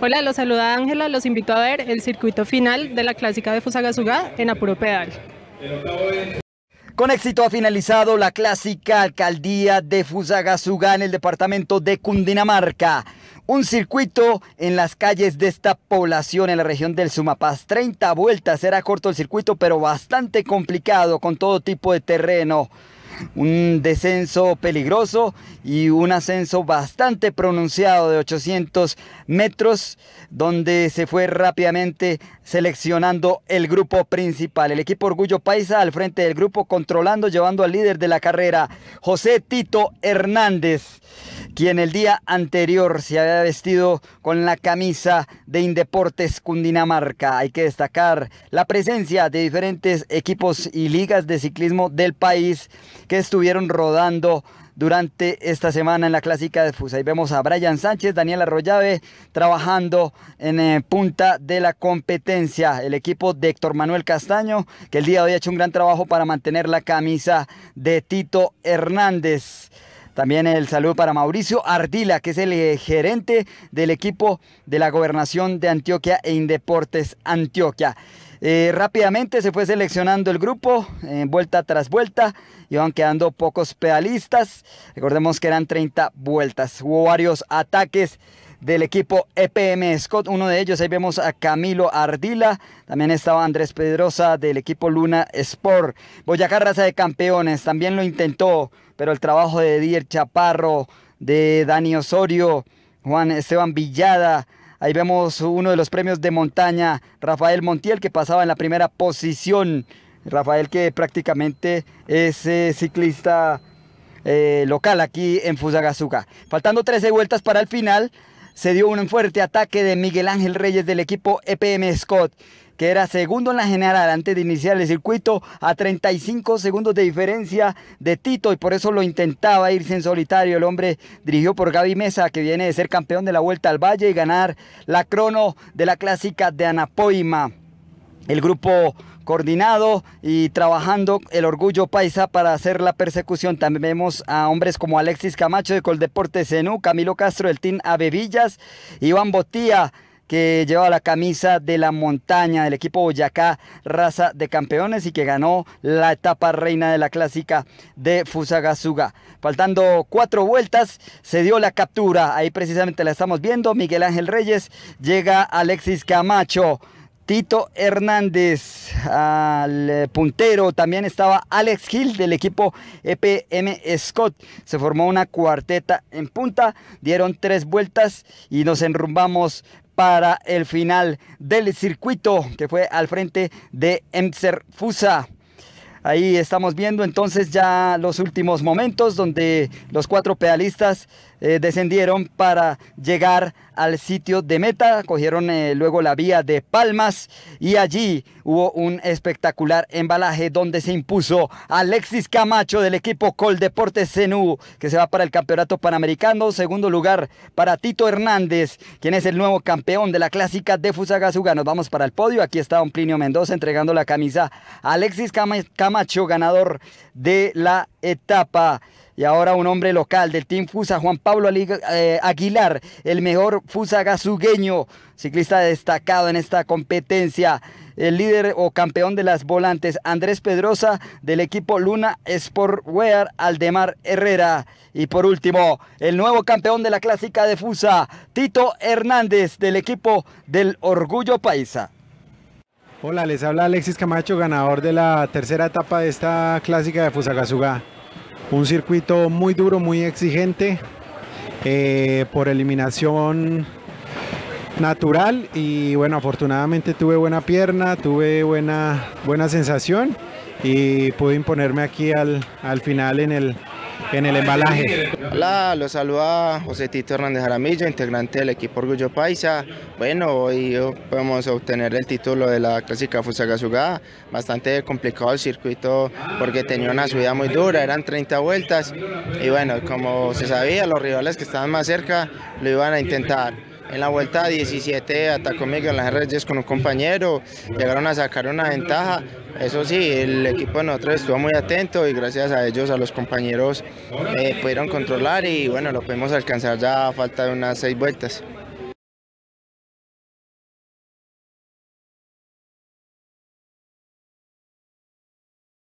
Hola, los saluda Ángela, los invito a ver el circuito final de la clásica de Fusagasugá en apuro pedal. Con éxito ha finalizado la clásica alcaldía de Fusagasugá en el departamento de Cundinamarca. Un circuito en las calles de esta población en la región del Sumapaz. 30 vueltas, era corto el circuito, pero bastante complicado con todo tipo de terreno un descenso peligroso y un ascenso bastante pronunciado de 800 metros, donde se fue rápidamente seleccionando el grupo principal. El equipo Orgullo Paisa al frente del grupo, controlando, llevando al líder de la carrera, José Tito Hernández quien el día anterior se había vestido con la camisa de Indeportes Cundinamarca. Hay que destacar la presencia de diferentes equipos y ligas de ciclismo del país que estuvieron rodando durante esta semana en la clásica de Fusa. Ahí vemos a Brian Sánchez, Daniel Arroyave trabajando en eh, punta de la competencia. El equipo de Héctor Manuel Castaño, que el día de hoy ha hecho un gran trabajo para mantener la camisa de Tito Hernández. También el saludo para Mauricio Ardila, que es el eh, gerente del equipo de la gobernación de Antioquia e Indeportes Antioquia. Eh, rápidamente se fue seleccionando el grupo, eh, vuelta tras vuelta, iban quedando pocos pedalistas, recordemos que eran 30 vueltas, hubo varios ataques del equipo EPM Scott. Uno de ellos, ahí vemos a Camilo Ardila. También estaba Andrés Pedrosa del equipo Luna Sport. Boyacá Raza de Campeones también lo intentó, pero el trabajo de Dier Chaparro, de Dani Osorio, Juan Esteban Villada. Ahí vemos uno de los premios de montaña, Rafael Montiel, que pasaba en la primera posición. Rafael que prácticamente es eh, ciclista eh, local aquí en Fusagasugá. Faltando 13 vueltas para el final, se dio un fuerte ataque de Miguel Ángel Reyes del equipo EPM Scott que era segundo en la general antes de iniciar el circuito, a 35 segundos de diferencia de Tito y por eso lo intentaba irse en solitario. El hombre dirigió por Gaby Mesa, que viene de ser campeón de la Vuelta al Valle y ganar la crono de la clásica de Anapoima. El grupo coordinado y trabajando el orgullo paisa para hacer la persecución. También vemos a hombres como Alexis Camacho de Coldeporte Zenú, Camilo Castro del Team Avevillas, Iván Botía que lleva la camisa de la montaña del equipo Boyacá, raza de campeones y que ganó la etapa reina de la clásica de Fusagasuga Faltando cuatro vueltas, se dio la captura. Ahí precisamente la estamos viendo. Miguel Ángel Reyes llega Alexis Camacho. Tito Hernández, al eh, puntero. También estaba Alex Hill del equipo EPM Scott. Se formó una cuarteta en punta, dieron tres vueltas y nos enrumbamos para el final del circuito que fue al frente de Emser Fusa. Ahí estamos viendo entonces ya los últimos momentos donde los cuatro pedalistas eh, descendieron para llegar al sitio de meta, cogieron eh, luego la vía de Palmas y allí hubo un espectacular embalaje donde se impuso Alexis Camacho del equipo Coldeportes Zenú, que se va para el Campeonato Panamericano, segundo lugar para Tito Hernández, quien es el nuevo campeón de la clásica de Fusagasugá. Nos vamos para el podio, aquí está Don Plinio Mendoza entregando la camisa a Alexis Camacho, ganador de la etapa. Y ahora un hombre local del Team Fusa, Juan Pablo eh, Aguilar, el mejor Fusa gazugueño, ciclista destacado en esta competencia. El líder o campeón de las volantes, Andrés Pedrosa, del equipo Luna Sportwear, Aldemar Herrera. Y por último, el nuevo campeón de la clásica de Fusa, Tito Hernández, del equipo del Orgullo Paisa. Hola, les habla Alexis Camacho, ganador de la tercera etapa de esta clásica de Fusagasugá un circuito muy duro, muy exigente, eh, por eliminación natural y bueno, afortunadamente tuve buena pierna, tuve buena, buena sensación y pude imponerme aquí al final en el, en el embalaje. Hola, los saluda José Tito Hernández Jaramillo, integrante del equipo Orgullo Paisa. Bueno, hoy podemos obtener el título de la clásica Fusagasugá, bastante complicado el circuito porque tenía una subida muy dura, eran 30 vueltas y bueno, como se sabía, los rivales que estaban más cerca lo iban a intentar en la vuelta 17 atacó Miguel Ángel Reyes con un compañero, llegaron a sacar una ventaja. Eso sí, el equipo de nosotros estuvo muy atento y gracias a ellos, a los compañeros, eh, pudieron controlar y bueno, lo pudimos alcanzar ya a falta de unas seis vueltas.